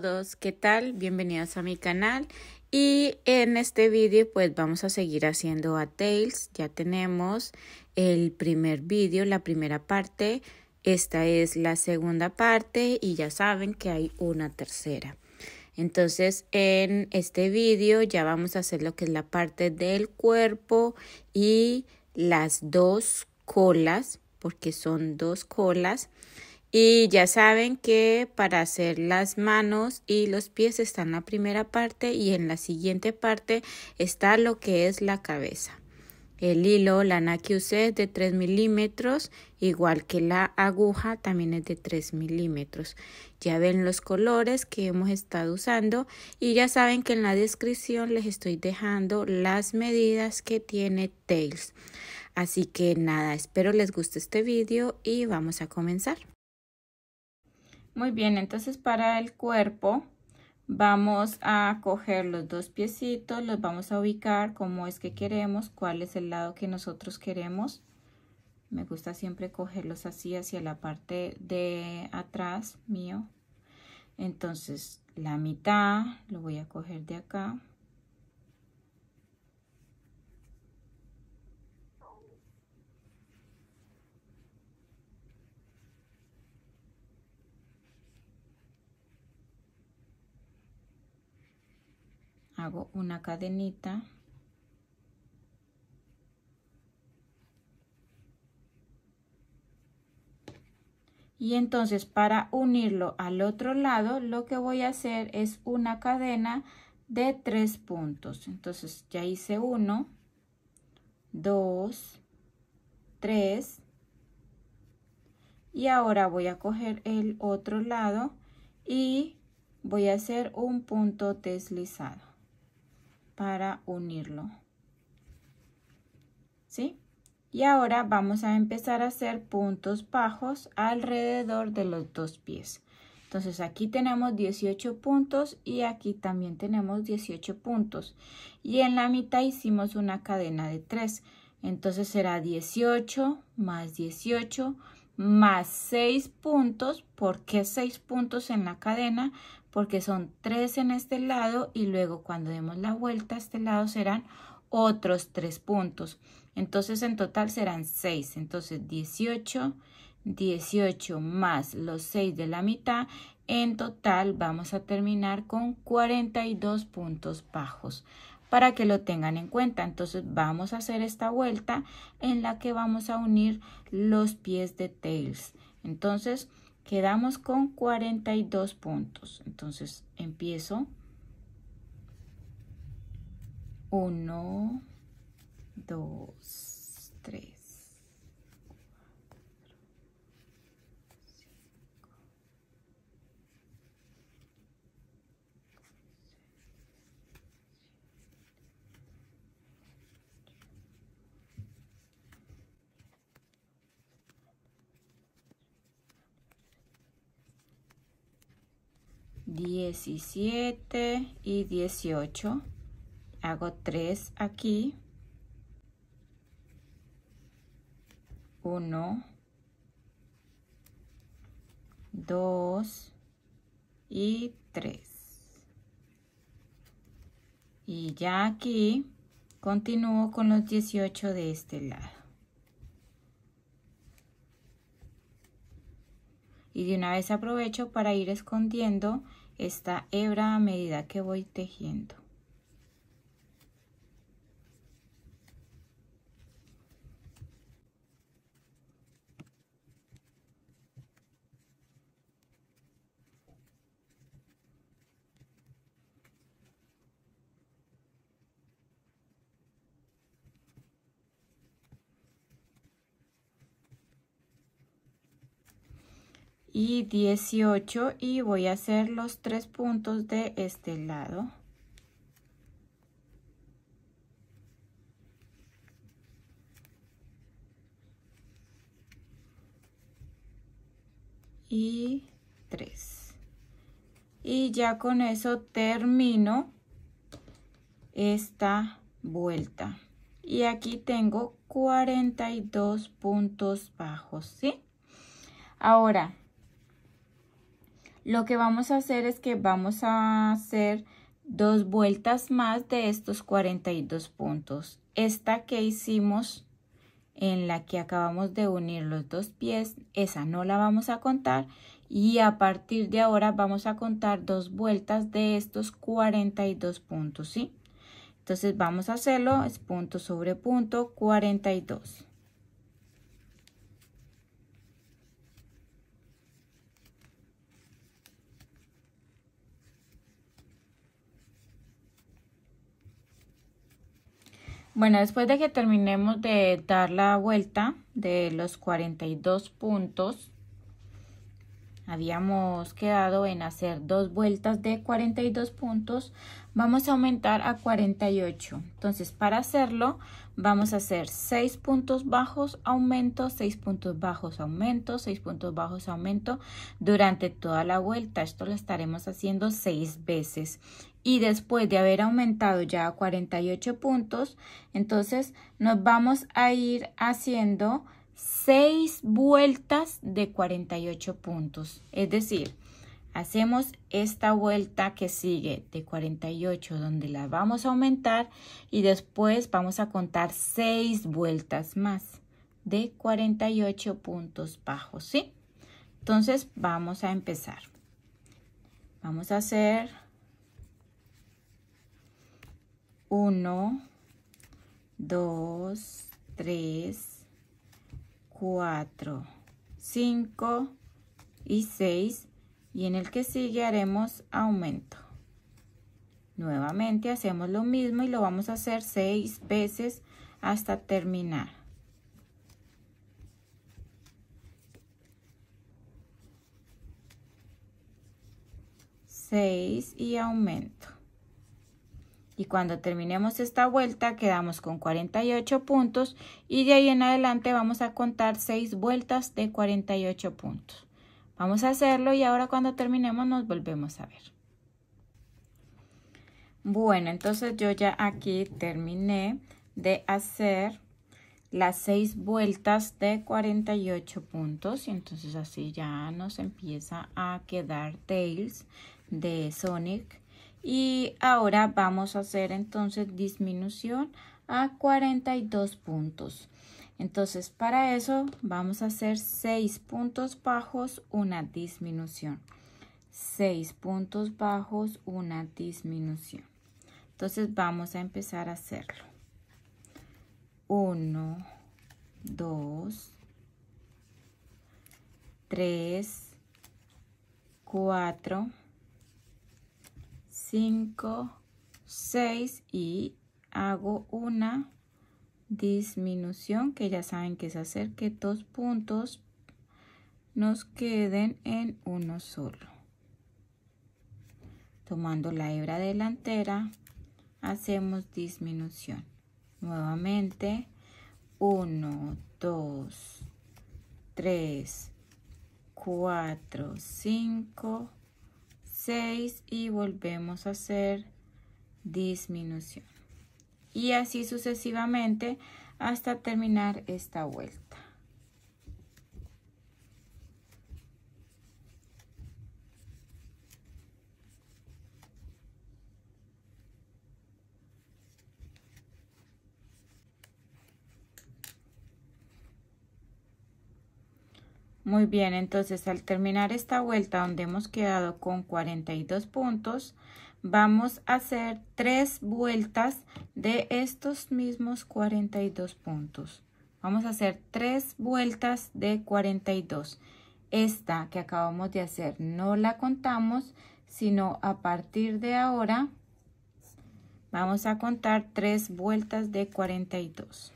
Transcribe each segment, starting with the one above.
todos, ¿qué tal? Bienvenidos a mi canal y en este vídeo pues vamos a seguir haciendo a Tails. Ya tenemos el primer vídeo, la primera parte, esta es la segunda parte y ya saben que hay una tercera. Entonces en este vídeo ya vamos a hacer lo que es la parte del cuerpo y las dos colas, porque son dos colas. Y ya saben que para hacer las manos y los pies está en la primera parte y en la siguiente parte está lo que es la cabeza. El hilo, que usé es de 3 milímetros, igual que la aguja también es de 3 milímetros. Ya ven los colores que hemos estado usando y ya saben que en la descripción les estoy dejando las medidas que tiene Tails. Así que nada, espero les guste este vídeo y vamos a comenzar. Muy bien, entonces para el cuerpo vamos a coger los dos piecitos, los vamos a ubicar como es que queremos, cuál es el lado que nosotros queremos. Me gusta siempre cogerlos así hacia la parte de atrás mío. Entonces la mitad lo voy a coger de acá hago una cadenita y entonces para unirlo al otro lado lo que voy a hacer es una cadena de tres puntos entonces ya hice uno dos tres y ahora voy a coger el otro lado y voy a hacer un punto deslizado para unirlo. ¿Sí? Y ahora vamos a empezar a hacer puntos bajos alrededor de los dos pies. Entonces aquí tenemos 18 puntos y aquí también tenemos 18 puntos. Y en la mitad hicimos una cadena de 3. Entonces será 18 más 18 más 6 puntos. porque seis 6 puntos en la cadena? porque son tres en este lado y luego cuando demos la vuelta a este lado serán otros tres puntos. Entonces en total serán seis Entonces 18, 18 más los 6 de la mitad. En total vamos a terminar con 42 puntos bajos para que lo tengan en cuenta. Entonces vamos a hacer esta vuelta en la que vamos a unir los pies de tails. Entonces Quedamos con 42 puntos. Entonces empiezo. 1, 2, 3. 17 y 18 hago 3 aquí 1 2 y 3 y ya aquí continúo con los 18 de este lado y de una vez aprovecho para ir escondiendo esta hebra a medida que voy tejiendo y 18 y voy a hacer los tres puntos de este lado y 3 y ya con eso termino esta vuelta y aquí tengo 42 puntos bajos sí ahora lo que vamos a hacer es que vamos a hacer dos vueltas más de estos 42 puntos. Esta que hicimos en la que acabamos de unir los dos pies, esa no la vamos a contar y a partir de ahora vamos a contar dos vueltas de estos 42 puntos, ¿sí? Entonces vamos a hacerlo, es punto sobre punto, 42. Bueno, después de que terminemos de dar la vuelta de los 42 puntos, habíamos quedado en hacer dos vueltas de 42 puntos, vamos a aumentar a 48. Entonces, para hacerlo, vamos a hacer 6 puntos bajos, aumento, 6 puntos bajos, aumento, 6 puntos bajos, aumento durante toda la vuelta. Esto lo estaremos haciendo 6 veces y después de haber aumentado ya a 48 puntos, entonces nos vamos a ir haciendo 6 vueltas de 48 puntos. Es decir, hacemos esta vuelta que sigue de 48 donde la vamos a aumentar y después vamos a contar 6 vueltas más de 48 puntos bajos, ¿sí? Entonces vamos a empezar. Vamos a hacer 1, 2, 3, 4, 5 y 6 y en el que sigue haremos aumento. Nuevamente hacemos lo mismo y lo vamos a hacer 6 veces hasta terminar. 6 y aumento y cuando terminemos esta vuelta quedamos con 48 puntos y de ahí en adelante vamos a contar 6 vueltas de 48 puntos. Vamos a hacerlo y ahora cuando terminemos nos volvemos a ver. Bueno, entonces yo ya aquí terminé de hacer las 6 vueltas de 48 puntos y entonces así ya nos empieza a quedar Tails de Sonic y ahora vamos a hacer entonces disminución a 42 puntos. Entonces para eso vamos a hacer 6 puntos bajos, una disminución. 6 puntos bajos, una disminución. Entonces vamos a empezar a hacerlo. 1, 2, 3, 4, 5, 6 y hago una disminución que ya saben que es hacer que dos puntos nos queden en uno solo. Tomando la hebra delantera hacemos disminución. Nuevamente 1, 2, 3, 4, 5, 6 y volvemos a hacer disminución. Y así sucesivamente hasta terminar esta vuelta. Muy bien, entonces al terminar esta vuelta donde hemos quedado con 42 puntos, vamos a hacer tres vueltas de estos mismos 42 puntos. Vamos a hacer tres vueltas de 42. Esta que acabamos de hacer no la contamos, sino a partir de ahora vamos a contar tres vueltas de 42.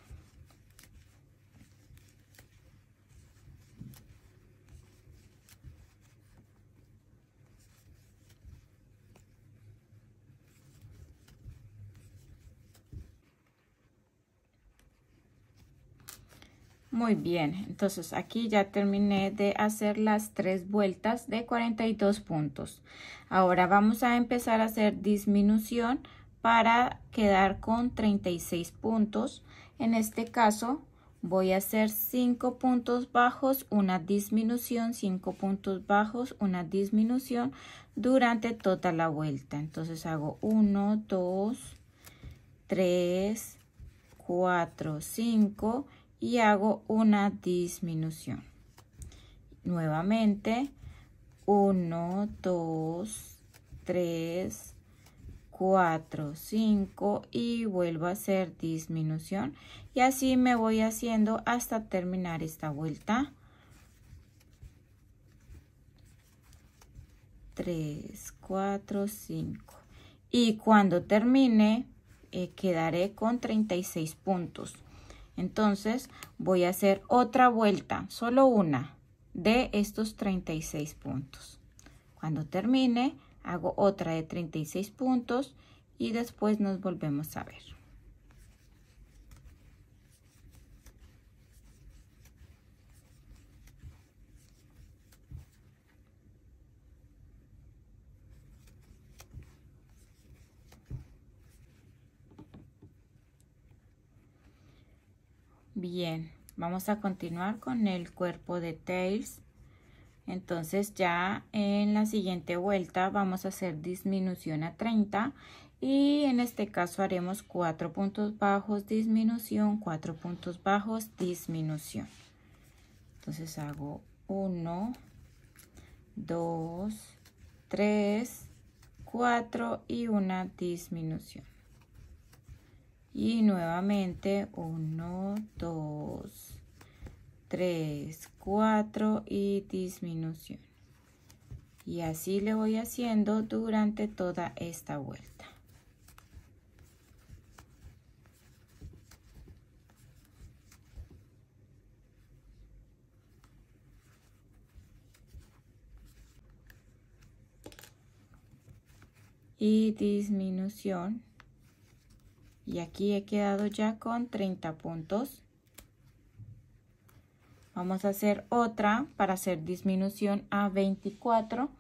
Muy bien, entonces aquí ya terminé de hacer las tres vueltas de 42 puntos. Ahora vamos a empezar a hacer disminución para quedar con 36 puntos. En este caso voy a hacer 5 puntos bajos, una disminución, 5 puntos bajos, una disminución durante toda la vuelta. Entonces hago 1, 2, 3, 4, 5 y hago una disminución. Nuevamente, 1, 2, 3, 4, 5 y vuelvo a hacer disminución. Y así me voy haciendo hasta terminar esta vuelta. 3, 4, 5. Y cuando termine, eh, quedaré con 36 puntos. Entonces voy a hacer otra vuelta, solo una, de estos 36 puntos. Cuando termine, hago otra de 36 puntos y después nos volvemos a ver. Bien, vamos a continuar con el cuerpo de tails. Entonces ya en la siguiente vuelta vamos a hacer disminución a 30 y en este caso haremos cuatro puntos bajos, disminución, cuatro puntos bajos, disminución. Entonces hago 1, 2, 3, 4 y una disminución y nuevamente 1, 2, tres cuatro y disminución. Y así le voy haciendo durante toda esta vuelta. y disminución y aquí he quedado ya con 30 puntos vamos a hacer otra para hacer disminución a 24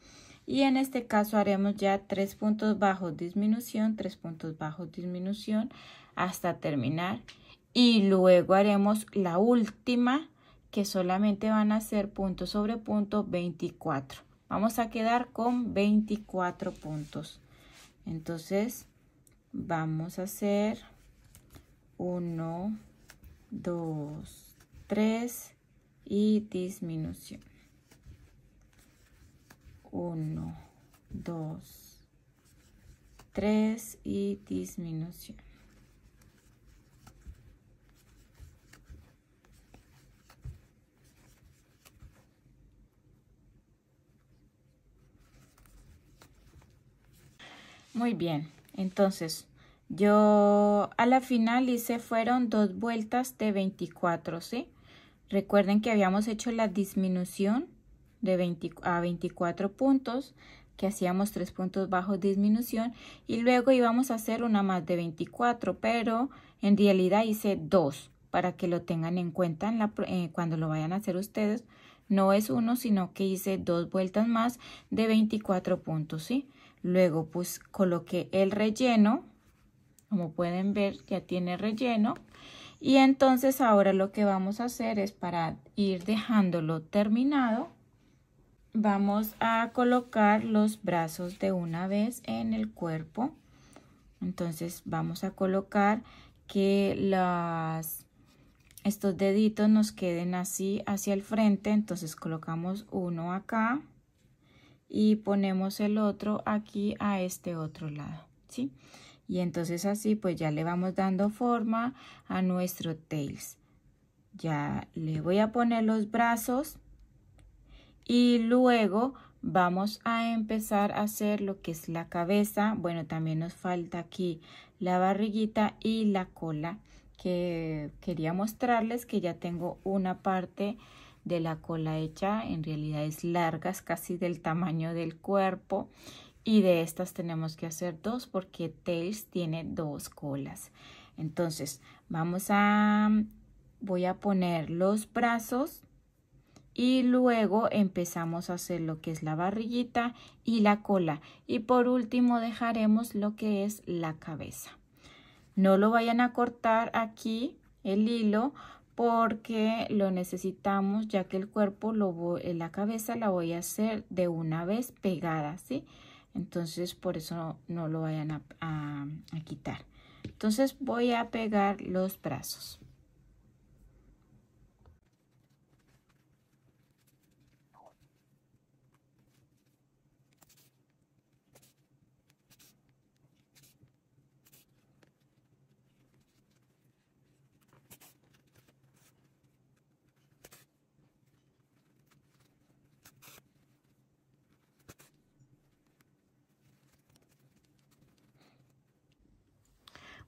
y en este caso haremos ya tres puntos bajos disminución tres puntos bajos disminución hasta terminar y luego haremos la última que solamente van a ser punto sobre punto 24 vamos a quedar con 24 puntos entonces vamos a hacer 1, 2, 3 y disminución. 1, 2, 3 y disminución. Muy bien, entonces, yo a la final hice fueron dos vueltas de 24, ¿sí? Recuerden que habíamos hecho la disminución de a 24 puntos, que hacíamos tres puntos bajos disminución y luego íbamos a hacer una más de 24, pero en realidad hice dos para que lo tengan en cuenta la, eh, cuando lo vayan a hacer ustedes. No es uno, sino que hice dos vueltas más de 24 puntos, ¿sí? Luego pues coloqué el relleno, como pueden ver ya tiene relleno. Y entonces ahora lo que vamos a hacer es para ir dejándolo terminado, vamos a colocar los brazos de una vez en el cuerpo. Entonces vamos a colocar que las, estos deditos nos queden así hacia el frente. Entonces colocamos uno acá, y ponemos el otro aquí a este otro lado, ¿sí? Y entonces así pues ya le vamos dando forma a nuestro tails. Ya le voy a poner los brazos y luego vamos a empezar a hacer lo que es la cabeza. Bueno, también nos falta aquí la barriguita y la cola que quería mostrarles que ya tengo una parte de la cola hecha en realidad es largas, casi del tamaño del cuerpo. Y de estas tenemos que hacer dos porque Tails tiene dos colas. Entonces vamos a, voy a poner los brazos y luego empezamos a hacer lo que es la barriguita y la cola. Y por último dejaremos lo que es la cabeza. No lo vayan a cortar aquí el hilo porque lo necesitamos ya que el cuerpo, lo en eh, la cabeza la voy a hacer de una vez pegada, ¿sí? Entonces por eso no, lo vayan a quitar. Entonces voy a pegar los brazos.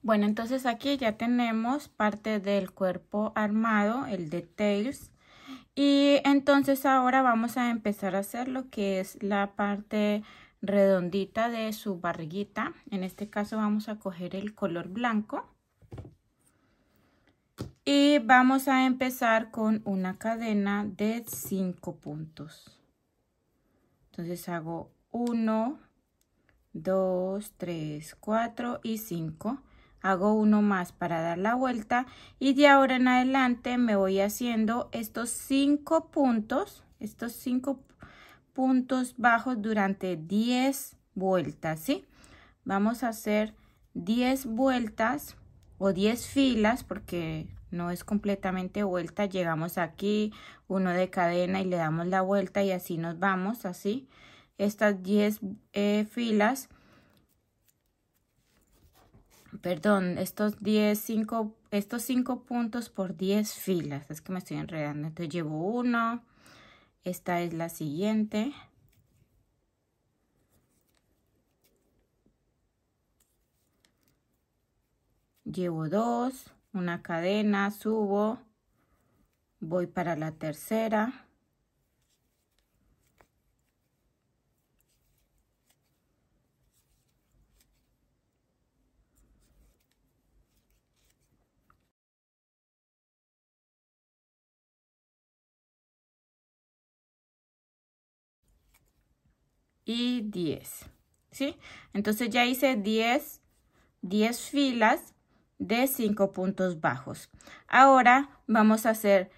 Bueno, entonces aquí ya tenemos parte del cuerpo armado, el details. Y entonces ahora vamos a empezar a hacer lo que es la parte redondita de su barriguita. En este caso vamos a coger el color blanco. Y vamos a empezar con una cadena de 5 puntos. Entonces hago 1, 2, 3, 4 y 5 hago uno más para dar la vuelta y de ahora en adelante me voy haciendo estos cinco puntos estos cinco puntos bajos durante 10 vueltas ¿sí? vamos a hacer 10 vueltas o 10 filas porque no es completamente vuelta llegamos aquí uno de cadena y le damos la vuelta y así nos vamos así estas 10 eh, filas perdón, estos diez estos 5 puntos por 10 filas. Es que me estoy enredando. Entonces llevo uno. Esta es la siguiente. Llevo dos, una cadena, subo, voy para la tercera. y 10. ¿Sí? Entonces ya hice 10, 10 filas de 5 puntos bajos. Ahora vamos a hacer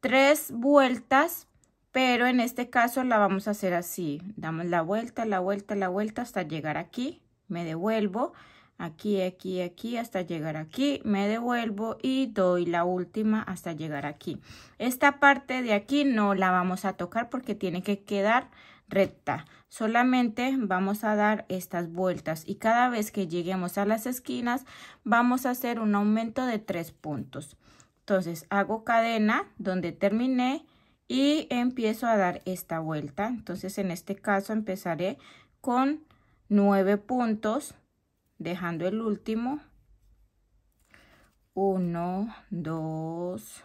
3 vueltas, pero en este caso la vamos a hacer así. Damos la vuelta, la vuelta, la vuelta hasta llegar aquí. Me devuelvo aquí, aquí, aquí, hasta llegar aquí, me devuelvo y doy la última hasta llegar aquí. Esta parte de aquí no la vamos a tocar porque tiene que quedar recta. Solamente vamos a dar estas vueltas y cada vez que lleguemos a las esquinas vamos a hacer un aumento de tres puntos. Entonces hago cadena donde terminé y empiezo a dar esta vuelta. Entonces en este caso empezaré con nueve puntos dejando el último 1 2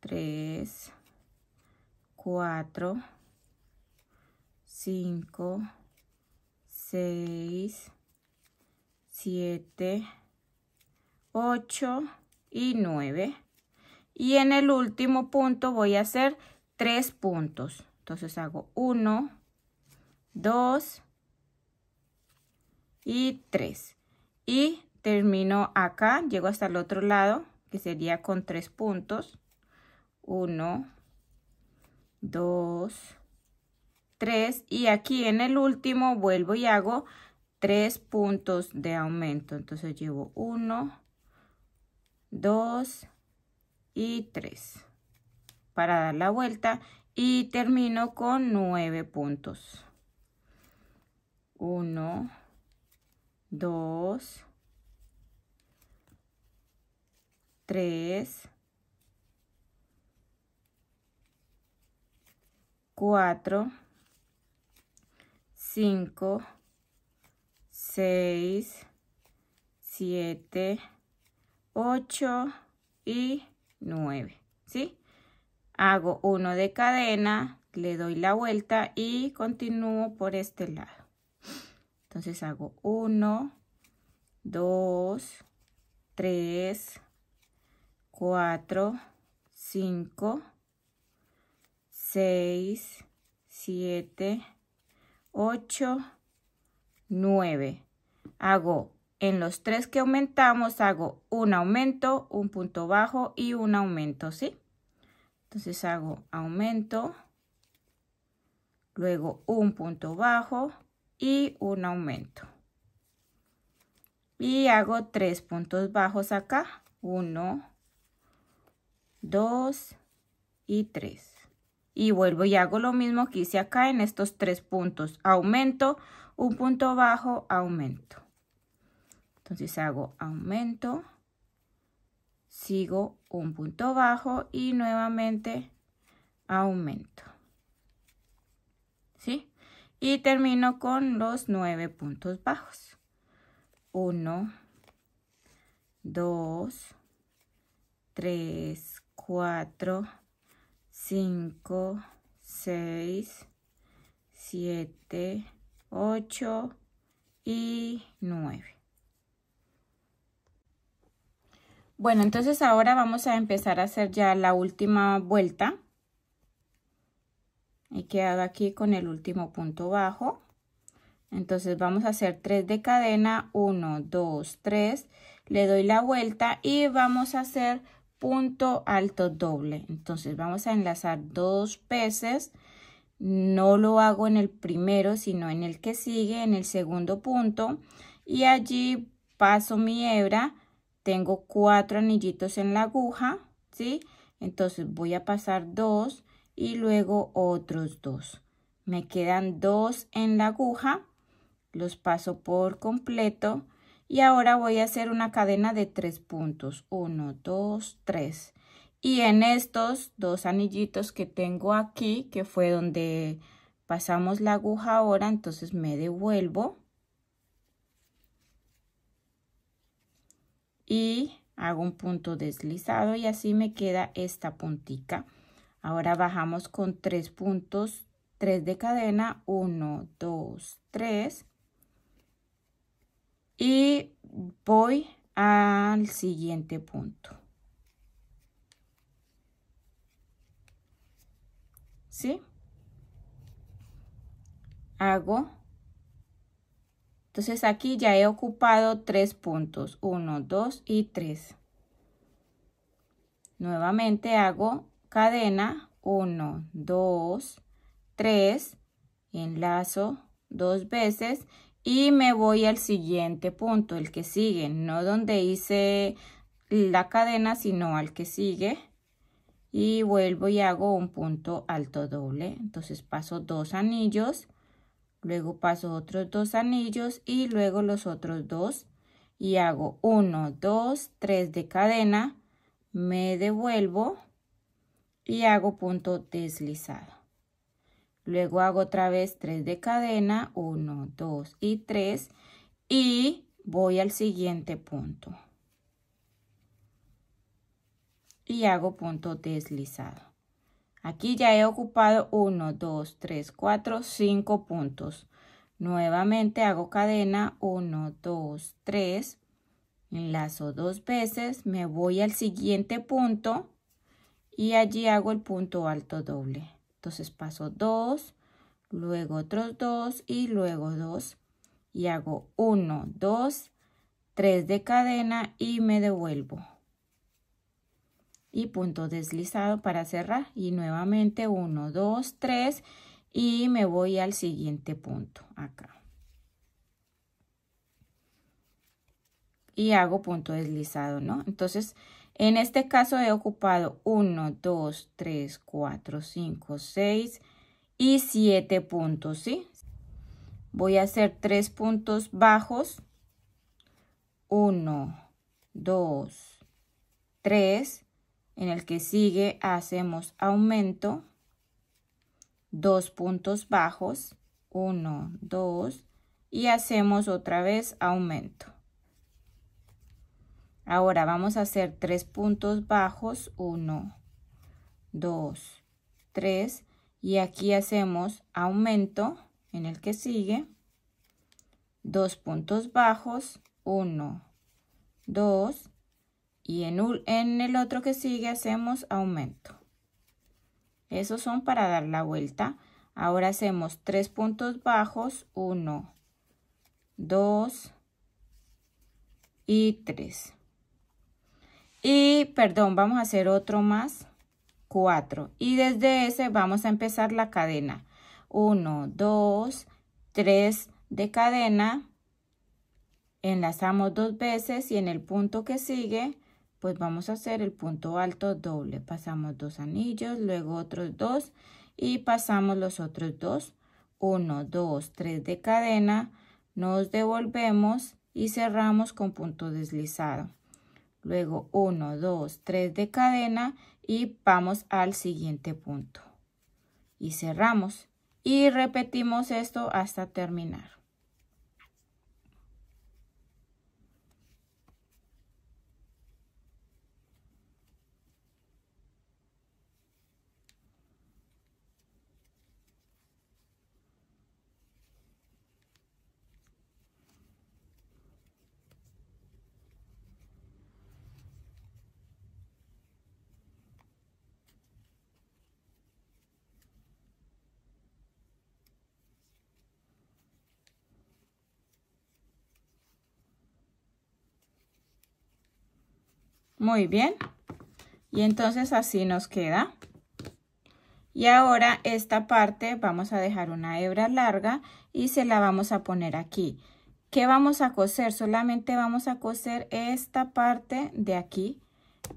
3 4 5, 6, 7, 8 y 9. Y en el último punto voy a hacer 3 puntos. Entonces hago 1, 2 y 3. Y termino acá, llego hasta el otro lado, que sería con 3 puntos. 1, 2, 3. 3 y aquí en el último vuelvo y hago 3 puntos de aumento. Entonces llevo 1, 2 y 3 para dar la vuelta y termino con 9 puntos. 1, 2, 3, 4, 5, 6, 7, 8 y 9, ¿sí? Hago uno de cadena, le doy la vuelta y continúo por este lado. Entonces hago 1, 2, 3, 4, 5, 6, 7, 8, 9. Hago en los tres que aumentamos, hago un aumento, un punto bajo y un aumento, ¿sí? Entonces hago aumento, luego un punto bajo y un aumento. Y hago tres puntos bajos acá, 1, 2 y 3 y vuelvo y hago lo mismo que hice acá en estos tres puntos. Aumento, un punto bajo, aumento. Entonces hago aumento, sigo un punto bajo y nuevamente aumento. ¿Sí? Y termino con los nueve puntos bajos. Uno, dos, tres, cuatro, 5, 6, 7, 8 y 9. Bueno, entonces ahora vamos a empezar a hacer ya la última vuelta. He quedado aquí con el último punto bajo. Entonces vamos a hacer 3 de cadena, 1, 2, 3, le doy la vuelta y vamos a hacer punto alto doble. Entonces vamos a enlazar dos peces, No lo hago en el primero, sino en el que sigue, en el segundo punto. Y allí paso mi hebra. Tengo cuatro anillitos en la aguja, ¿sí? Entonces voy a pasar dos y luego otros dos. Me quedan dos en la aguja. Los paso por completo y ahora voy a hacer una cadena de tres puntos uno dos tres y en estos dos anillitos que tengo aquí que fue donde pasamos la aguja ahora entonces me devuelvo y hago un punto deslizado y así me queda esta puntica ahora bajamos con tres puntos tres de cadena uno dos tres y voy al siguiente punto. ¿Sí? Hago. Entonces aquí ya he ocupado tres puntos. Uno, dos y tres. Nuevamente hago cadena. Uno, dos, tres. Enlazo dos veces y me voy al siguiente punto, el que sigue, no donde hice la cadena, sino al que sigue. Y vuelvo y hago un punto alto doble. Entonces paso dos anillos, luego paso otros dos anillos y luego los otros dos. Y hago uno, dos, tres de cadena, me devuelvo y hago punto deslizado. Luego hago otra vez 3 de cadena, 1, 2 y 3 y voy al siguiente punto. Y hago punto deslizado. Aquí ya he ocupado 1, 2, 3, 4, 5 puntos. Nuevamente hago cadena 1, 2, 3, enlazo dos veces, me voy al siguiente punto y allí hago el punto alto doble. Entonces paso 2, luego otros 2 y luego 2 y hago 1, 2, 3 de cadena y me devuelvo. Y punto deslizado para cerrar y nuevamente 1, 2, 3 y me voy al siguiente punto acá. Y hago punto deslizado, ¿no? Entonces en este caso he ocupado 1, 2, 3, 4, 5, 6 y 7 puntos, ¿sí? Voy a hacer 3 puntos bajos. 1, 2, 3. En el que sigue hacemos aumento. 2 puntos bajos. 1, 2 y hacemos otra vez aumento. Ahora vamos a hacer tres puntos bajos, 1, 2, 3 y aquí hacemos aumento en el que sigue, dos puntos bajos, 1, 2 y en, el otro que sigue hacemos aumento. Esos son para dar la vuelta. Ahora hacemos tres puntos bajos, 1, 2 y 3. Y, perdón, vamos a hacer otro más. cuatro Y desde ese vamos a empezar la cadena. 1, dos, tres de cadena. Enlazamos dos veces y en el punto que sigue, pues vamos a hacer el punto alto doble. Pasamos dos anillos, luego otros dos y pasamos los otros dos. uno dos tres de cadena, nos devolvemos y cerramos con punto deslizado luego 1, 2, 3 de cadena y vamos al siguiente punto y cerramos y repetimos esto hasta terminar. Muy bien. Y entonces así nos queda. Y ahora esta parte vamos a dejar una hebra larga y se la vamos a poner aquí. ¿Qué vamos a coser? Solamente vamos a coser esta parte de aquí.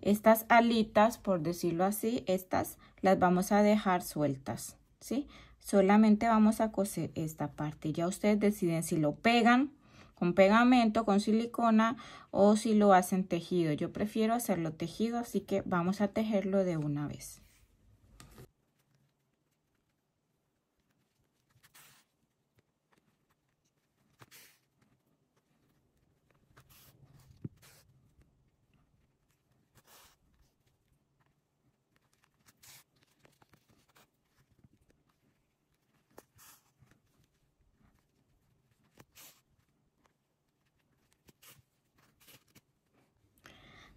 Estas alitas, por decirlo así, estas las vamos a dejar sueltas, ¿sí? Solamente vamos a coser esta parte. Ya ustedes deciden si lo pegan con pegamento, con silicona o si lo hacen tejido. Yo prefiero hacerlo tejido, así que vamos a tejerlo de una vez.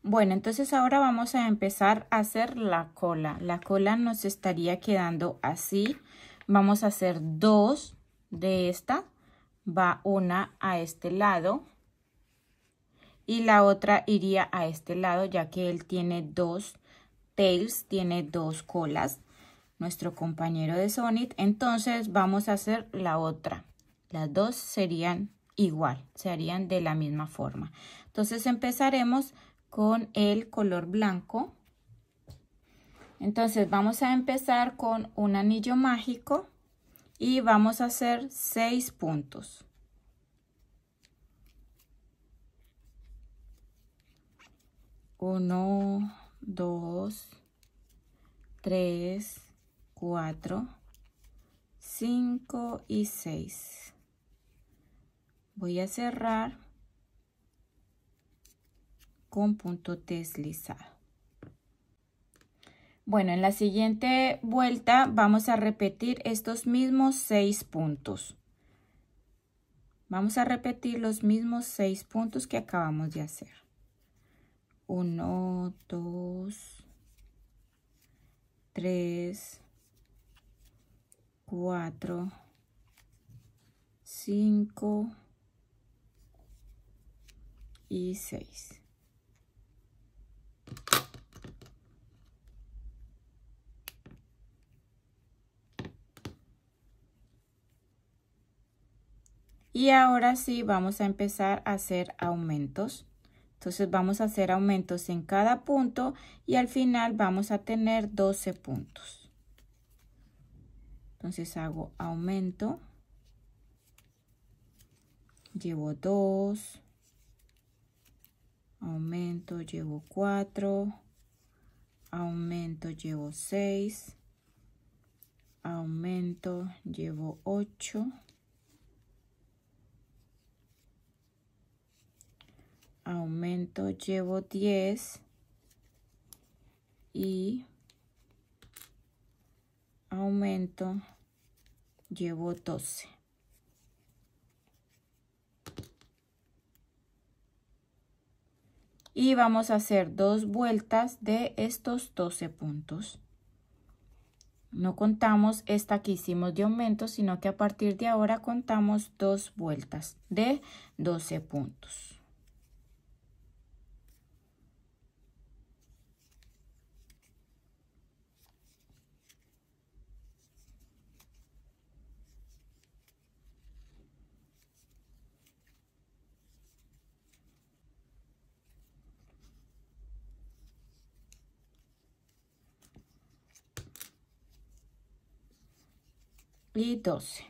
Bueno, entonces ahora vamos a empezar a hacer la cola. La cola nos estaría quedando así. Vamos a hacer dos de esta. Va una a este lado y la otra iría a este lado ya que él tiene dos tails, tiene dos colas. Nuestro compañero de Sonic. Entonces vamos a hacer la otra. Las dos serían igual, se harían de la misma forma. Entonces empezaremos con el color blanco. Entonces vamos a empezar con un anillo mágico y vamos a hacer seis puntos. Uno, dos, tres, cuatro, cinco y seis. Voy a cerrar con punto deslizado. Bueno, en la siguiente vuelta vamos a repetir estos mismos seis puntos. Vamos a repetir los mismos seis puntos que acabamos de hacer. Uno, dos, tres, cuatro, cinco y 6. Y ahora sí vamos a empezar a hacer aumentos. Entonces vamos a hacer aumentos en cada punto y al final vamos a tener 12 puntos. Entonces hago aumento, llevo 2, aumento, llevo 4, aumento, llevo 6, aumento, llevo 8, aumento, llevo 10 y aumento, llevo 12. y vamos a hacer dos vueltas de estos 12 puntos. No contamos esta que hicimos de aumento, sino que a partir de ahora contamos dos vueltas de 12 puntos. 12.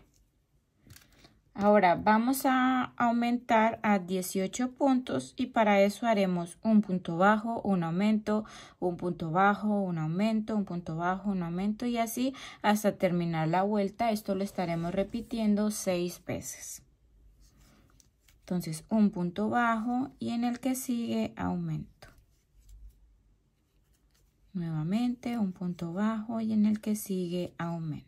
Ahora vamos a aumentar a 18 puntos y para eso haremos un punto bajo, un aumento, un punto bajo, un aumento, un punto bajo, un aumento y así hasta terminar la vuelta. Esto lo estaremos repitiendo 6 veces. Entonces un punto bajo y en el que sigue aumento. Nuevamente un punto bajo y en el que sigue aumento.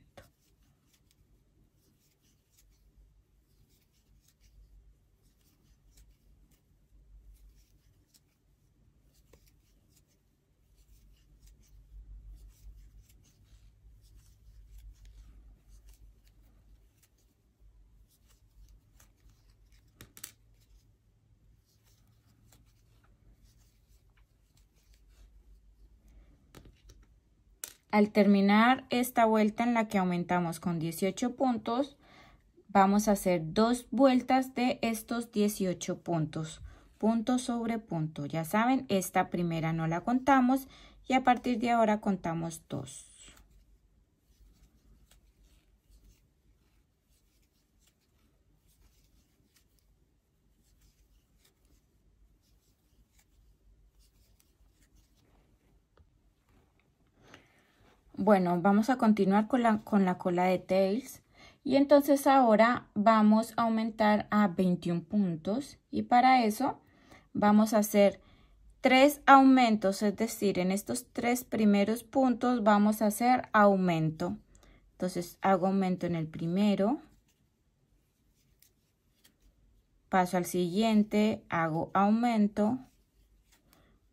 Al terminar esta vuelta en la que aumentamos con 18 puntos, vamos a hacer dos vueltas de estos 18 puntos, punto sobre punto. Ya saben, esta primera no la contamos y a partir de ahora contamos dos. Bueno, vamos a continuar con la, con la cola de tails. Y entonces ahora vamos a aumentar a 21 puntos. Y para eso vamos a hacer tres aumentos, es decir, en estos tres primeros puntos vamos a hacer aumento. Entonces hago aumento en el primero, paso al siguiente, hago aumento,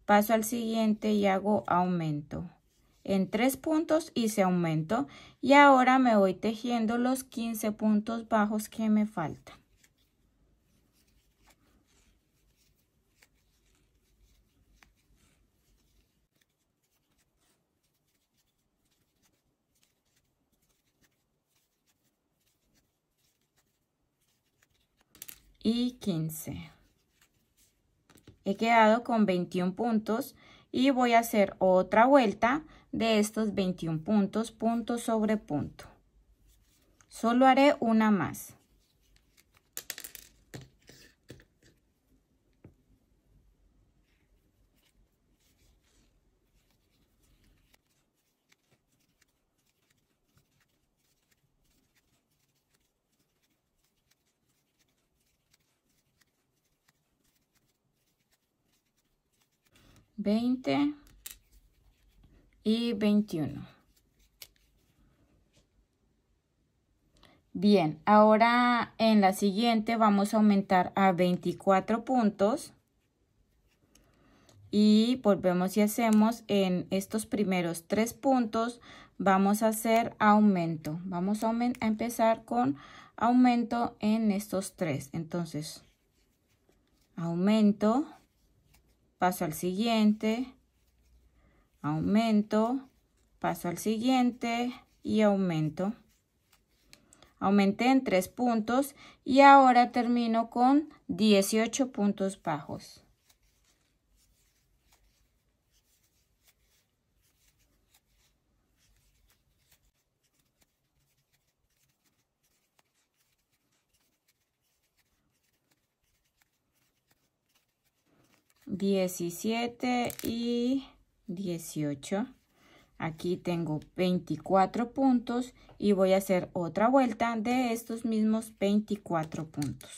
paso al siguiente y hago aumento en tres puntos hice aumento y ahora me voy tejiendo los 15 puntos bajos que me faltan. y 15 he quedado con 21 puntos y voy a hacer otra vuelta de estos 21 puntos punto sobre punto solo haré una más 20 y 21. Bien, ahora en la siguiente vamos a aumentar a 24 puntos y volvemos y hacemos en estos primeros tres puntos vamos a hacer aumento vamos a, empezar con aumento en estos tres entonces aumento paso al siguiente, aumento, paso al siguiente y aumento. Aumenté en tres puntos y ahora termino con 18 puntos bajos. 17 y 18. Aquí tengo 24 puntos y voy a hacer otra vuelta de estos mismos 24 puntos.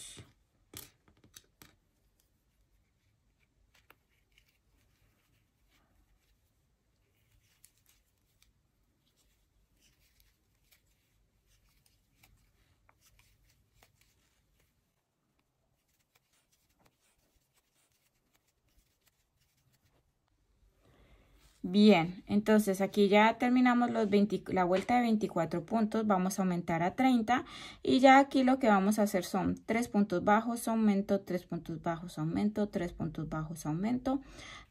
Bien, entonces aquí ya terminamos los la vuelta de 24 puntos, vamos a aumentar a 30 y ya aquí lo que vamos a hacer son tres puntos bajos, aumento, tres puntos bajos, aumento, tres puntos bajos, aumento,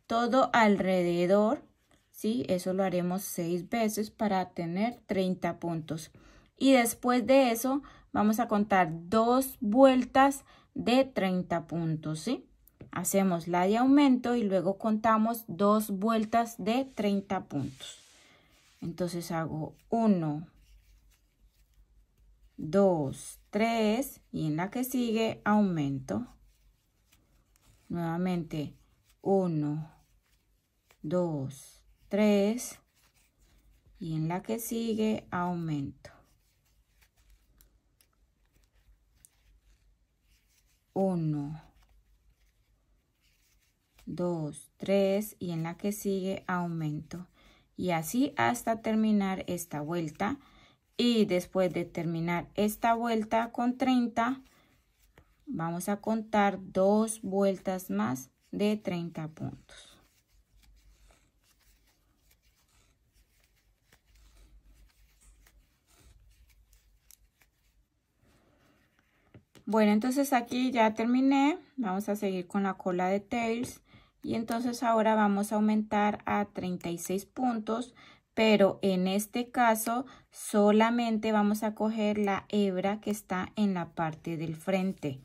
todo alrededor, ¿sí? Eso lo haremos seis veces para tener 30 puntos. Y después de eso vamos a contar dos vueltas de 30 puntos, ¿sí? Hacemos la de aumento y luego contamos dos vueltas de 30 puntos. Entonces hago 1, 2, 3 y en la que sigue aumento. Nuevamente 1, 2, 3 y en la que sigue aumento. 1, 2, 3 y en la que sigue aumento. Y así hasta terminar esta vuelta. Y después de terminar esta vuelta con 30, vamos a contar dos vueltas más de 30 puntos. Bueno, entonces aquí ya terminé. Vamos a seguir con la cola de tails y entonces ahora vamos a aumentar a 36 puntos pero en este caso solamente vamos a coger la hebra que está en la parte del frente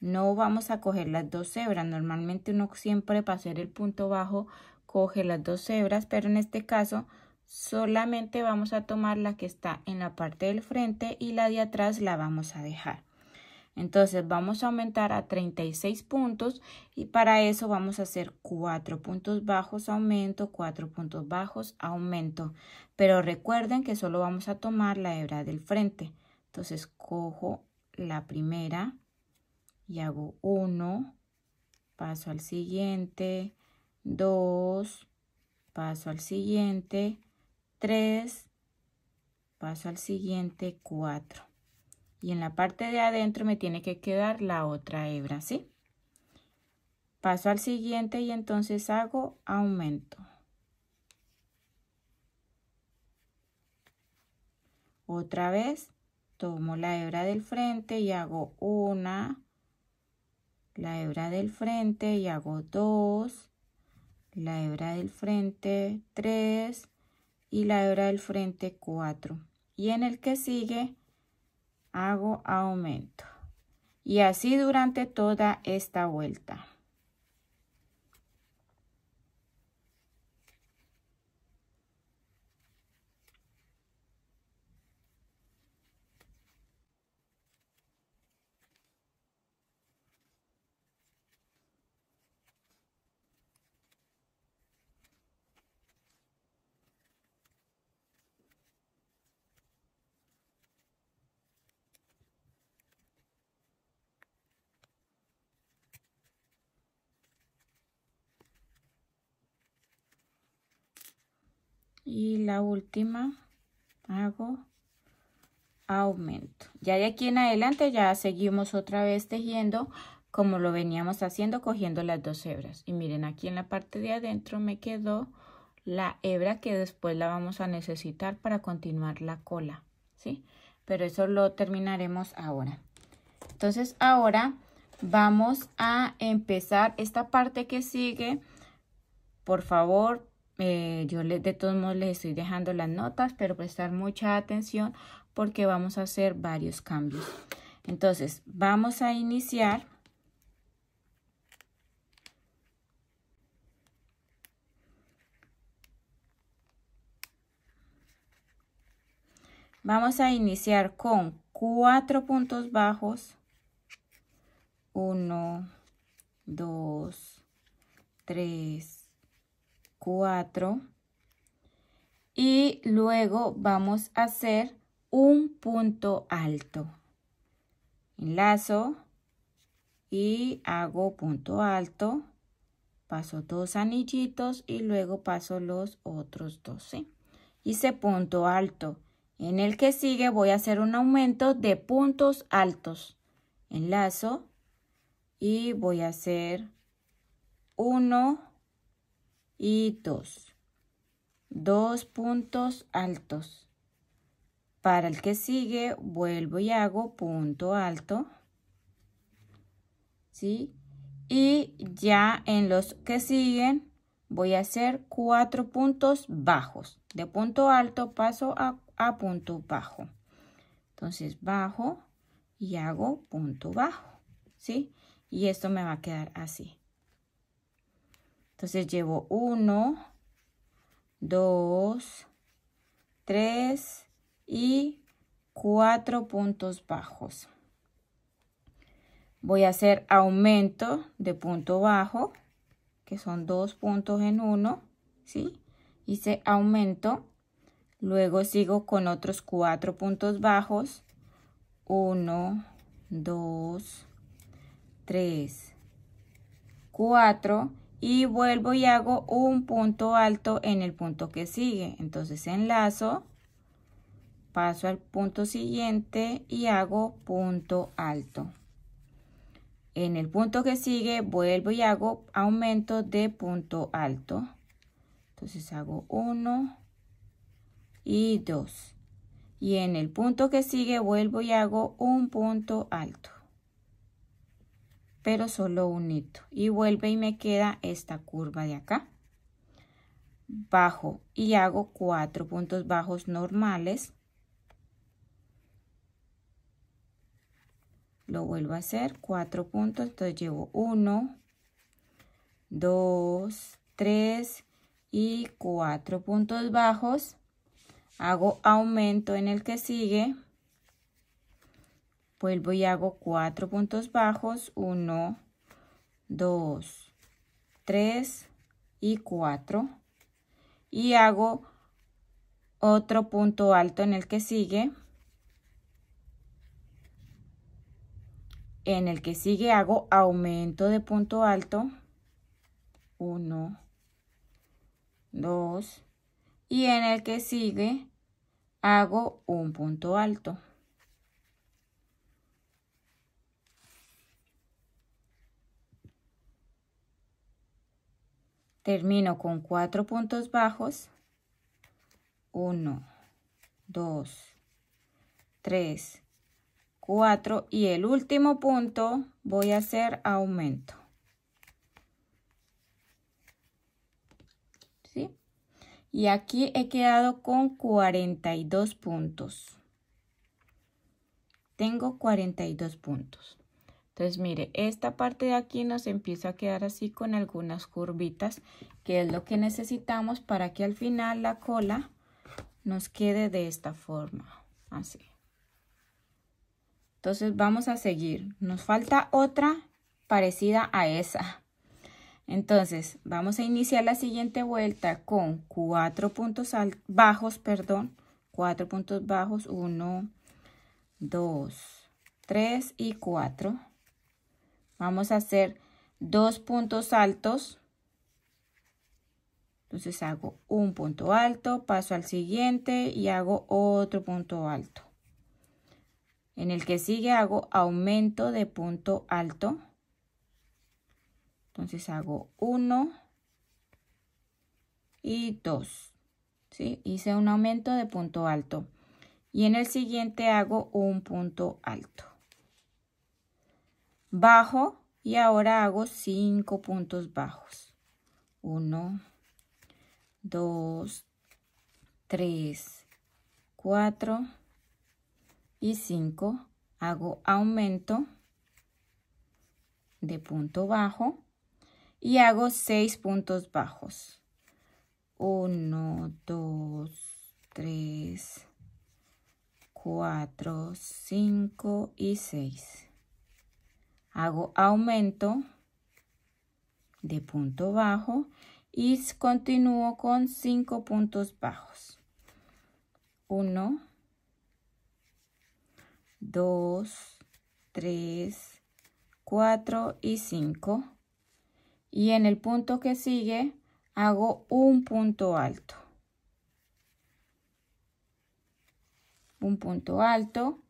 no vamos a coger las dos hebras normalmente uno siempre para hacer el punto bajo coge las dos hebras pero en este caso solamente vamos a tomar la que está en la parte del frente y la de atrás la vamos a dejar entonces vamos a aumentar a 36 puntos y para eso vamos a hacer 4 puntos bajos, aumento, 4 puntos bajos, aumento. Pero recuerden que solo vamos a tomar la hebra del frente. Entonces cojo la primera y hago 1, paso al siguiente, 2, paso al siguiente, 3, paso al siguiente, 4 y en la parte de adentro me tiene que quedar la otra hebra, ¿sí? Paso al siguiente y entonces hago aumento. Otra vez tomo la hebra del frente y hago una, la hebra del frente y hago dos, la hebra del frente tres y la hebra del frente cuatro. Y en el que sigue hago aumento. Y así durante toda esta vuelta. y la última hago aumento ya de aquí en adelante ya seguimos otra vez tejiendo como lo veníamos haciendo cogiendo las dos hebras y miren aquí en la parte de adentro me quedó la hebra que después la vamos a necesitar para continuar la cola sí pero eso lo terminaremos ahora entonces ahora vamos a empezar esta parte que sigue por favor eh, yo de todos modos les estoy dejando las notas, pero prestar mucha atención porque vamos a hacer varios cambios. Entonces, vamos a iniciar. Vamos a iniciar con cuatro puntos bajos. Uno, dos, tres, 4 y luego vamos a hacer un punto alto. Enlazo y hago punto alto, paso dos anillitos y luego paso los otros 12. Hice punto alto. En el que sigue voy a hacer un aumento de puntos altos. Enlazo y voy a hacer 1, y dos Dos puntos altos. Para el que sigue vuelvo y hago punto alto. ¿Sí? Y ya en los que siguen voy a hacer cuatro puntos bajos. De punto alto paso a, a punto bajo. Entonces bajo y hago punto bajo. ¿Sí? Y esto me va a quedar así. Entonces llevo 1, 2, 3 y 4 puntos bajos. Voy a hacer aumento de punto bajo, que son dos puntos en uno, ¿sí? Hice aumento, luego sigo con otros 4 puntos bajos. 1, 2, 3, 4 y vuelvo y hago un punto alto en el punto que sigue. Entonces enlazo, paso al punto siguiente y hago punto alto. En el punto que sigue vuelvo y hago aumento de punto alto. Entonces hago uno y dos Y en el punto que sigue vuelvo y hago un punto alto pero solo un hito y vuelve y me queda esta curva de acá bajo y hago cuatro puntos bajos normales lo vuelvo a hacer cuatro puntos entonces llevo uno dos tres y cuatro puntos bajos hago aumento en el que sigue vuelvo y hago cuatro puntos bajos, 1, 2, 3 y 4. Y hago otro punto alto en el que sigue. En el que sigue hago aumento de punto alto. 1, 2. Y en el que sigue hago un punto alto. Termino con cuatro puntos bajos. Uno, dos, tres, cuatro. Y el último punto voy a hacer aumento. ¿Sí? Y aquí he quedado con 42 puntos. Tengo 42 puntos. Entonces, mire, esta parte de aquí nos empieza a quedar así con algunas curvitas, que es lo que necesitamos para que al final la cola nos quede de esta forma, así. Entonces vamos a seguir. Nos falta otra parecida a esa. Entonces vamos a iniciar la siguiente vuelta con cuatro puntos bajos, perdón, cuatro puntos bajos, uno, dos, tres y cuatro. Vamos a hacer dos puntos altos. Entonces hago un punto alto, paso al siguiente y hago otro punto alto. En el que sigue hago aumento de punto alto. Entonces hago uno y dos. ¿sí? Hice un aumento de punto alto. Y en el siguiente hago un punto alto bajo y ahora hago 5 puntos bajos. 1, 2, 3, 4 y 5. Hago aumento de punto bajo y hago 6 puntos bajos. 1, 2, 3, 4, 5 y 6 hago aumento de punto bajo y continúo con 5 puntos bajos. 1, 2, 3, 4 y 5. Y en el punto que sigue hago un punto alto. Un punto alto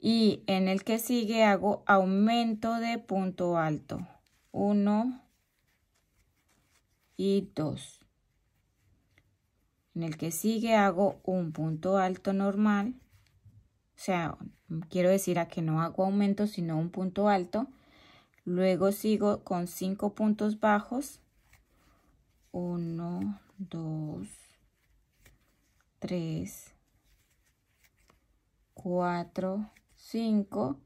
y en el que sigue hago aumento de punto alto 1 y 2 en el que sigue hago un punto alto normal o sea quiero decir a que no hago aumento sino un punto alto luego sigo con 5 puntos bajos 1 2 3 4 5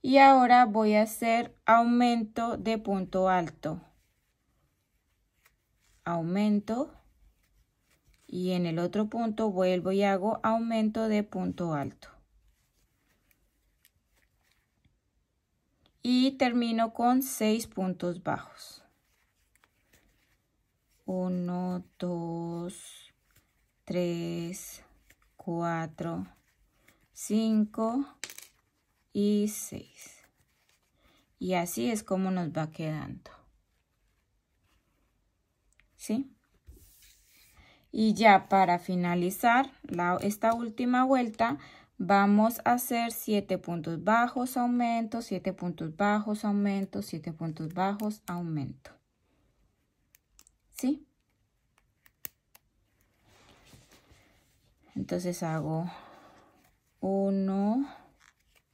y ahora voy a hacer aumento de punto alto aumento y en el otro punto vuelvo y hago aumento de punto alto y termino con 6 puntos bajos 1 2 3 4 5 y 6. Y así es como nos va quedando. ¿Sí? Y ya para finalizar esta última vuelta, vamos a hacer 7 puntos bajos, aumento, 7 puntos bajos, aumento, 7 puntos bajos, aumento. ¿Sí? Entonces hago 1,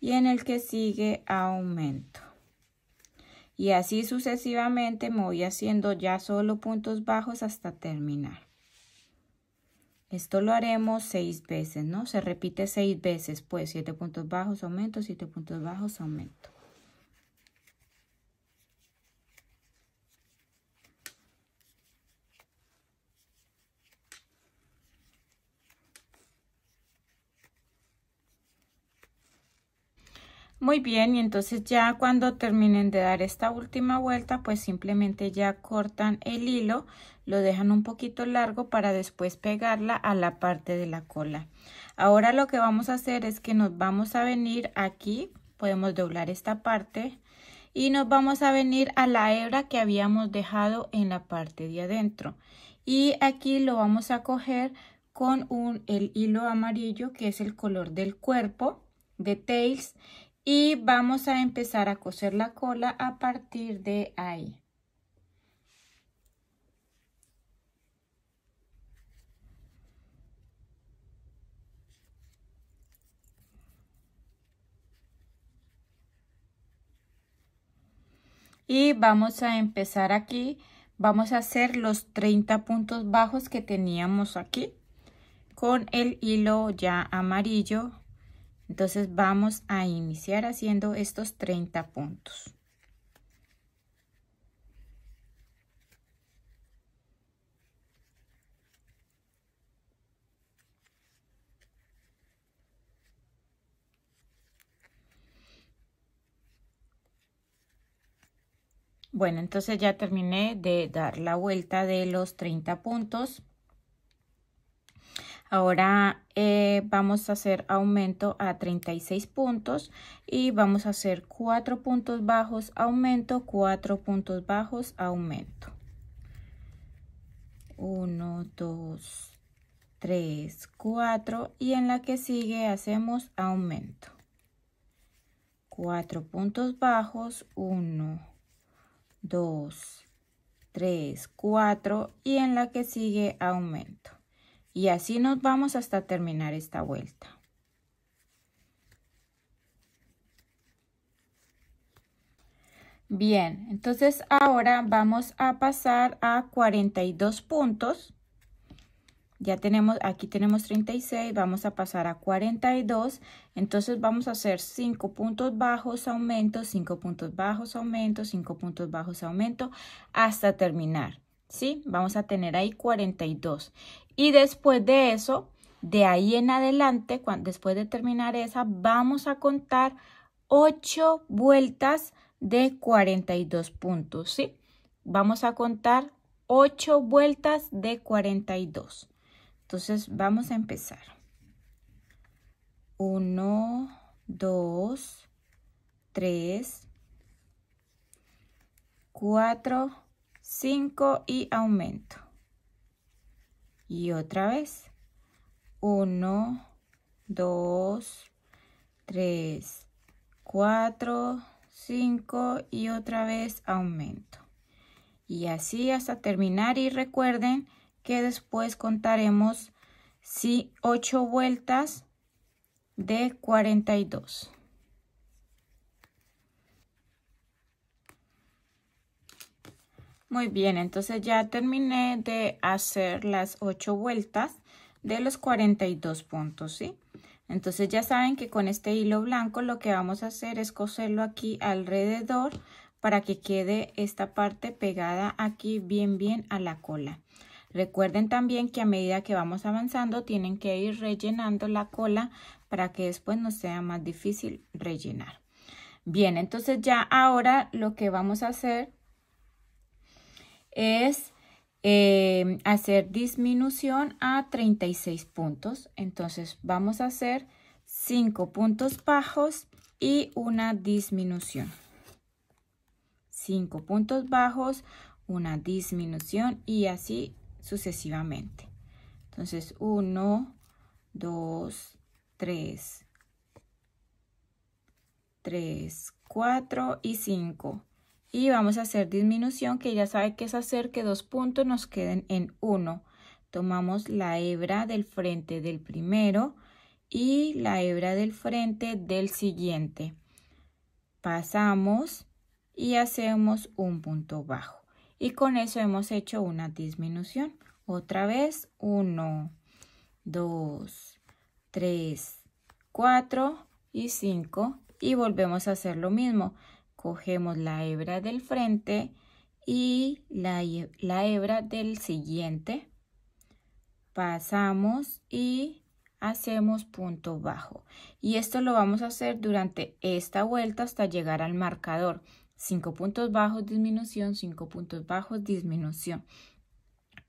y en el que sigue aumento. Y así sucesivamente me voy haciendo ya solo puntos bajos hasta terminar. Esto lo haremos seis veces, ¿no? Se repite seis veces, pues siete puntos bajos, aumento, siete puntos bajos, aumento. Muy bien, y entonces ya cuando terminen de dar esta última vuelta, pues simplemente ya cortan el hilo, lo dejan un poquito largo para después pegarla a la parte de la cola. Ahora lo que vamos a hacer es que nos vamos a venir aquí, podemos doblar esta parte y nos vamos a venir a la hebra que habíamos dejado en la parte de adentro. Y aquí lo vamos a coger con un, el hilo amarillo que es el color del cuerpo de Tails y vamos a empezar a coser la cola a partir de ahí. y vamos a empezar aquí vamos a hacer los 30 puntos bajos que teníamos aquí con el hilo ya amarillo entonces vamos a iniciar haciendo estos 30 puntos. Bueno, entonces ya terminé de dar la vuelta de los 30 puntos. Ahora eh, vamos a hacer aumento a 36 puntos y vamos a hacer 4 puntos bajos, aumento, 4 puntos bajos, aumento. 1, 2, 3, 4 y en la que sigue hacemos aumento. 4 puntos bajos, 1, 2, 3, 4 y en la que sigue aumento. Y así nos vamos hasta terminar esta vuelta. Bien, entonces ahora vamos a pasar a 42 puntos. Ya tenemos, aquí tenemos 36, vamos a pasar a 42. Entonces vamos a hacer 5 puntos bajos, aumento, 5 puntos bajos, aumento, 5 puntos bajos, aumento, hasta terminar. ¿Sí? Vamos a tener ahí 42. Y después de eso, de ahí en adelante, después de terminar esa, vamos a contar 8 vueltas de 42 puntos, ¿sí? Vamos a contar 8 vueltas de 42. Entonces, vamos a empezar. 1, 2, 3, 4, 5 y aumento y otra vez 1 2 3 4 5 y otra vez aumento y así hasta terminar y recuerden que después contaremos 8 vueltas de 42 Muy bien, entonces ya terminé de hacer las 8 vueltas de los 42 puntos, ¿sí? Entonces ya saben que con este hilo blanco lo que vamos a hacer es coserlo aquí alrededor para que quede esta parte pegada aquí bien bien a la cola. Recuerden también que a medida que vamos avanzando tienen que ir rellenando la cola para que después no sea más difícil rellenar. Bien, entonces ya ahora lo que vamos a hacer es eh, hacer disminución a 36 puntos. Entonces vamos a hacer 5 puntos bajos y una disminución. 5 puntos bajos, una disminución y así sucesivamente. Entonces 1, 2, 3, 3, 4 y 5 y vamos a hacer disminución que ya sabe que es hacer que dos puntos nos queden en uno. Tomamos la hebra del frente del primero y la hebra del frente del siguiente. Pasamos y hacemos un punto bajo. Y con eso hemos hecho una disminución. Otra vez, 1, 2, 3, 4 y 5. Y volvemos a hacer lo mismo cogemos la hebra del frente y la, hebra del siguiente, pasamos y hacemos punto bajo. Y esto lo vamos a hacer durante esta vuelta hasta llegar al marcador. 5 puntos bajos, disminución, 5 puntos bajos, disminución.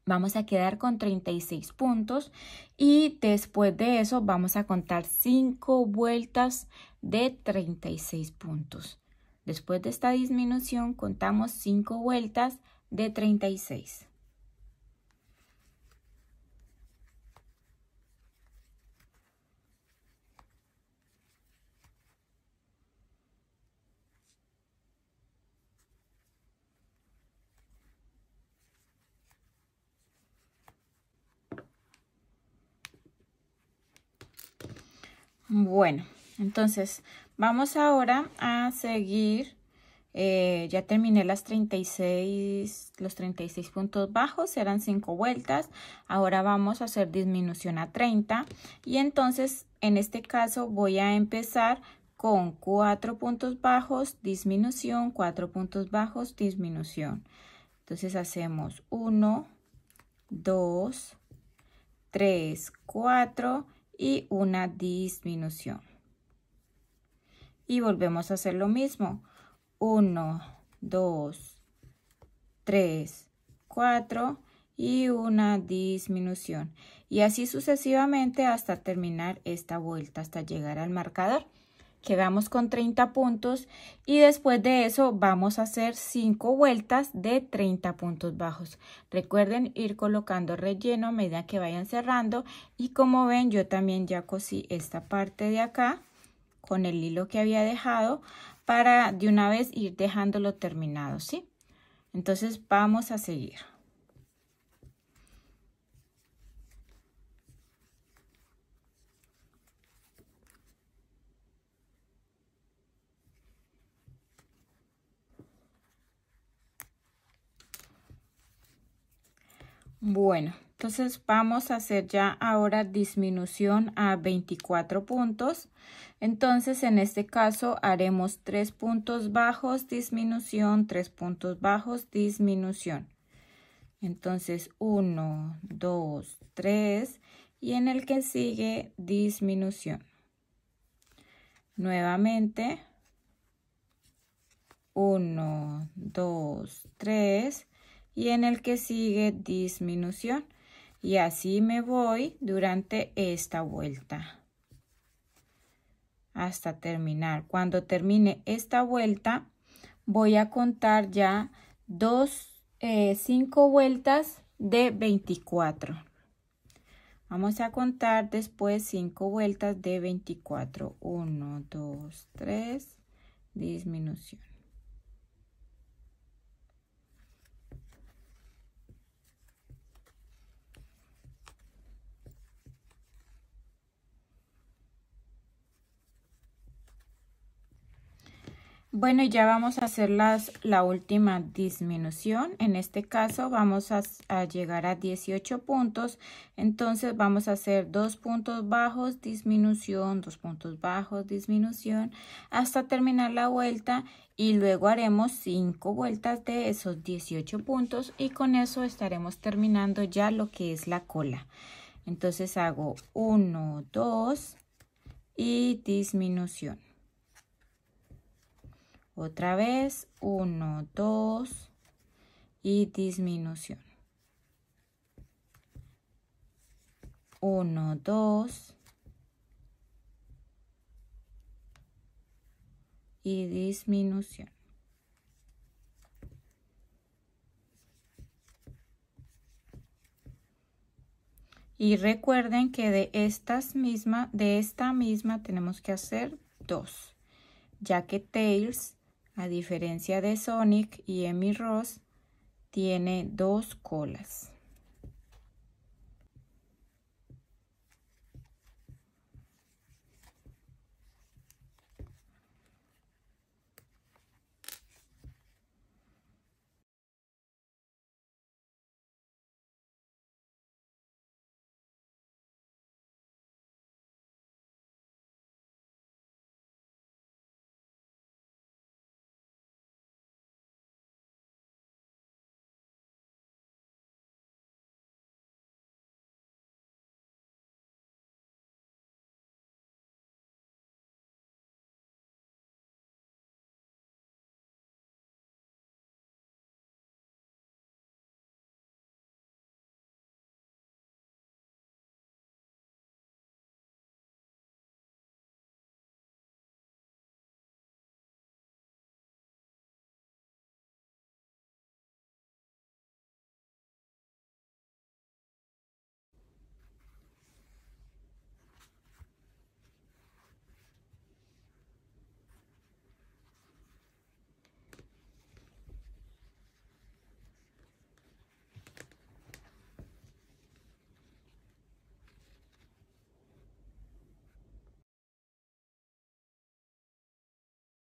Vamos a quedar con 36 puntos y después de eso vamos a contar 5 vueltas de 36 puntos. Después de esta disminución contamos 5 vueltas de 36. Bueno, entonces Vamos ahora a seguir, eh, ya terminé las 36, los 36 puntos bajos, eran 5 vueltas. Ahora vamos a hacer disminución a 30 y entonces en este caso voy a empezar con 4 puntos bajos, disminución, cuatro puntos bajos, disminución. Entonces hacemos 1, 2, 3, 4 y una disminución y volvemos a hacer lo mismo. 1, 2, 3, 4 y una disminución. Y así sucesivamente hasta terminar esta vuelta, hasta llegar al marcador. Quedamos con 30 puntos y después de eso vamos a hacer 5 vueltas de 30 puntos bajos. Recuerden ir colocando relleno a medida que vayan cerrando y como ven yo también ya cosí esta parte de acá con el hilo que había dejado para de una vez ir dejándolo terminado, ¿sí? Entonces vamos a seguir. Bueno, entonces vamos a hacer ya ahora disminución a 24 puntos. Entonces en este caso haremos tres puntos bajos, disminución, 3 puntos bajos, disminución. Entonces 1, 2, 3 y en el que sigue disminución. Nuevamente 1, 2, 3 y en el que sigue disminución y así me voy durante esta vuelta hasta terminar. Cuando termine esta vuelta voy a contar ya dos, eh, cinco vueltas de 24. Vamos a contar después 5 vueltas de 24. 1, 2, 3, disminución. Bueno, ya vamos a hacer la última disminución. En este caso vamos a, llegar a 18 puntos. Entonces vamos a hacer dos puntos bajos, disminución, dos puntos bajos, disminución, hasta terminar la vuelta. Y luego haremos cinco vueltas de esos 18 puntos y con eso estaremos terminando ya lo que es la cola. Entonces hago 1, 2 y disminución. Otra vez, 1, 2 y disminución. 1, 2 y disminución. Y recuerden que de, estas mismas de esta misma tenemos que hacer dos, ya que tails a diferencia de Sonic y Emmy Ross, tiene dos colas.